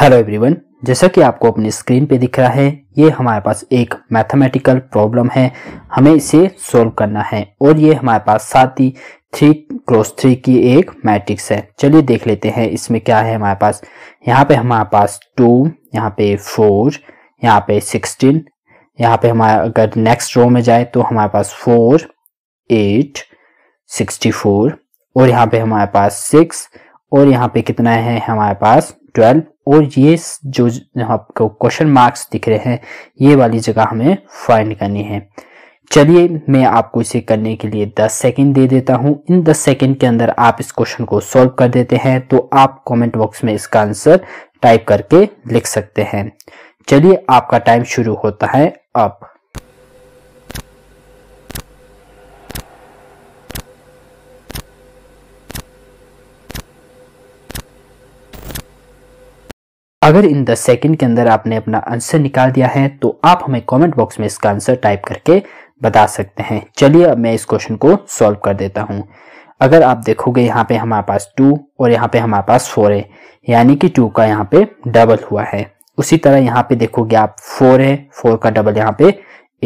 hello everyone जैसा कि आपको अपनी स्क्रीन पे दिख रहा है ये हमारे पास एक मैथमेटिकल प्रॉब्लम है हमें इसे सॉल्व करना है और ये हमारे पास साथ ही थ्री क्रॉस थ्री की एक मैट्रिक्स है चलिए देख लेते हैं इसमें क्या है हमारे पास यहाँ पे हमारे पास टू यहाँ पे फोर यहाँ पे सिक्सटीन यहाँ पे हमारा अगर नेक्स्ट रो में जाए तो हमारे पास फोर एट सिक्सटी फोर और यहाँ पे हमारे पास सिक्स और यहाँ पे कितना है हमारे पास ट्वेल्व और ये जो आपको क्वेश्चन मार्क्स दिख रहे हैं ये वाली जगह हमें फाइंड करनी है चलिए मैं आपको इसे करने के लिए 10 सेकंड दे देता हूं इन 10 सेकंड के अंदर आप इस क्वेश्चन को सॉल्व कर देते हैं तो आप कमेंट बॉक्स में इसका आंसर टाइप करके लिख सकते हैं चलिए आपका टाइम शुरू होता है अब अगर इन दस सेकेंड के अंदर आपने अपना आंसर निकाल दिया है तो आप हमें कमेंट बॉक्स में इसका आंसर टाइप करके बता सकते हैं चलिए अब मैं इस क्वेश्चन को सॉल्व कर देता हूँ अगर आप देखोगे यहाँ पे हमारे पास टू और यहाँ पे हमारे पास फोर है यानी कि टू का यहाँ पे डबल हुआ है उसी तरह यहाँ पे देखोगे आप फोर है फोर का डबल यहाँ पे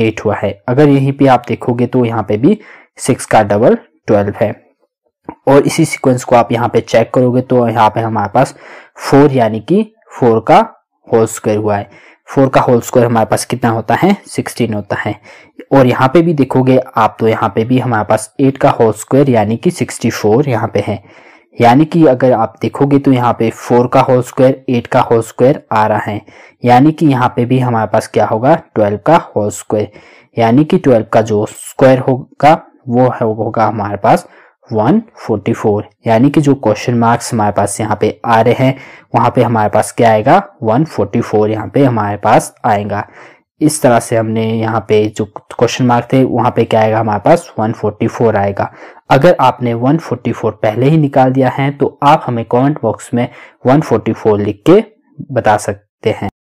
एट हुआ है अगर यहीं पे आप देखोगे तो यहाँ पे भी सिक्स का डबल ट्वेल्व है और इसी सीक्वेंस को आप यहाँ पे चेक करोगे तो यहाँ पे हमारे पास फोर यानी कि फोर का होल स्क्वायर हुआ है फोर का होल स्क्वायर हमारे पास कितना होता है सिक्सटीन होता है और यहाँ पे भी देखोगे आप तो यहाँ पे भी हमारे पास एट का होल स्क्वायर यानी कि सिक्सटी फोर यहाँ पे है यानी कि अगर आप देखोगे तो यहाँ पे फोर का होल स्क्वायर एट का होल स्क्वायर आ रहा है यानी कि यहाँ पे भी हमारे पास क्या होगा ट्वेल्व का होल स्क्वायर यानी कि ट्वेल्व का जो स्क्वायर होगा वो होगा हमारे पास 144 यानी कि जो क्वेश्चन मार्क्स हमारे पास यहाँ पे आ रहे हैं वहाँ पे हमारे पास क्या आएगा 144 फोर्टी यहाँ पे हमारे पास आएगा इस तरह से हमने यहाँ पे जो क्वेश्चन मार्क थे वहाँ पे क्या आएगा हमारे पास 144 आएगा अगर आपने 144 पहले ही निकाल दिया है तो आप हमें कमेंट बॉक्स में 144 लिख के बता सकते हैं